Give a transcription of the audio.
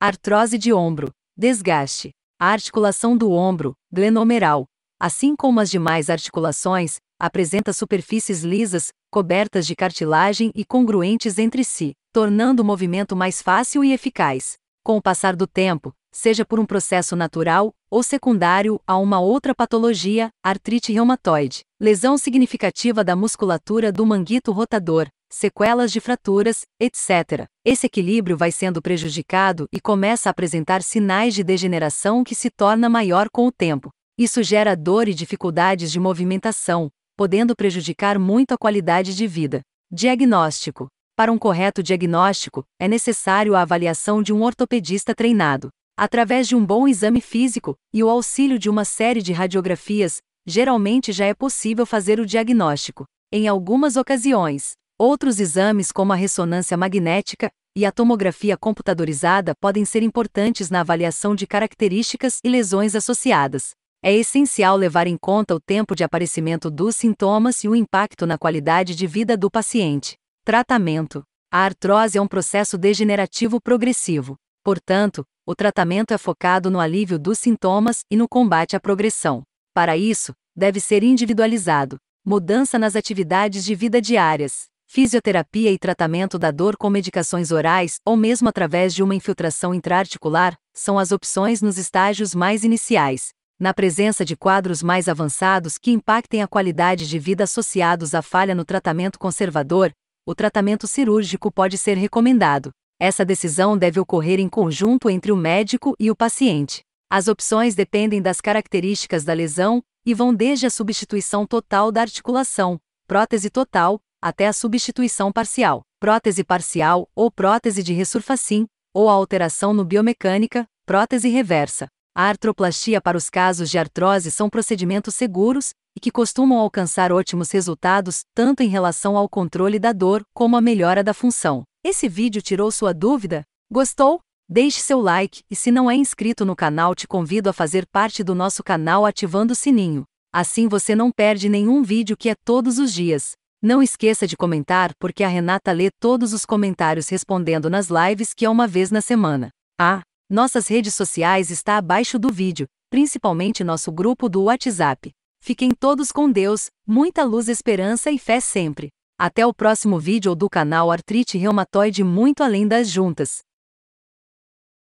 artrose de ombro, desgaste. A articulação do ombro, glenomeral, assim como as demais articulações, apresenta superfícies lisas, cobertas de cartilagem e congruentes entre si, tornando o movimento mais fácil e eficaz. Com o passar do tempo, seja por um processo natural ou secundário a uma outra patologia, artrite reumatoide, lesão significativa da musculatura do manguito rotador, sequelas de fraturas, etc. Esse equilíbrio vai sendo prejudicado e começa a apresentar sinais de degeneração que se torna maior com o tempo. Isso gera dor e dificuldades de movimentação, podendo prejudicar muito a qualidade de vida. Diagnóstico: Para um correto diagnóstico, é necessário a avaliação de um ortopedista treinado. Através de um bom exame físico e o auxílio de uma série de radiografias, geralmente já é possível fazer o diagnóstico. Em algumas ocasiões, Outros exames, como a ressonância magnética e a tomografia computadorizada, podem ser importantes na avaliação de características e lesões associadas. É essencial levar em conta o tempo de aparecimento dos sintomas e o impacto na qualidade de vida do paciente. Tratamento: A artrose é um processo degenerativo progressivo. Portanto, o tratamento é focado no alívio dos sintomas e no combate à progressão. Para isso, deve ser individualizado. Mudança nas atividades de vida diárias fisioterapia e tratamento da dor com medicações orais ou mesmo através de uma infiltração intraarticular são as opções nos estágios mais iniciais, na presença de quadros mais avançados que impactem a qualidade de vida associados à falha no tratamento conservador, o tratamento cirúrgico pode ser recomendado. Essa decisão deve ocorrer em conjunto entre o médico e o paciente. As opções dependem das características da lesão e vão desde a substituição total da articulação, prótese total, até a substituição parcial, prótese parcial ou prótese de ressurfacim, ou a alteração no biomecânica, prótese reversa. A artroplastia para os casos de artrose são procedimentos seguros e que costumam alcançar ótimos resultados tanto em relação ao controle da dor como à melhora da função. Esse vídeo tirou sua dúvida? Gostou? Deixe seu like e se não é inscrito no canal, te convido a fazer parte do nosso canal ativando o sininho. Assim você não perde nenhum vídeo que é todos os dias. Não esqueça de comentar porque a Renata lê todos os comentários respondendo nas lives que é uma vez na semana. Ah, nossas redes sociais está abaixo do vídeo, principalmente nosso grupo do WhatsApp. Fiquem todos com Deus, muita luz, esperança e fé sempre. Até o próximo vídeo do canal Artrite Reumatoide muito além das juntas.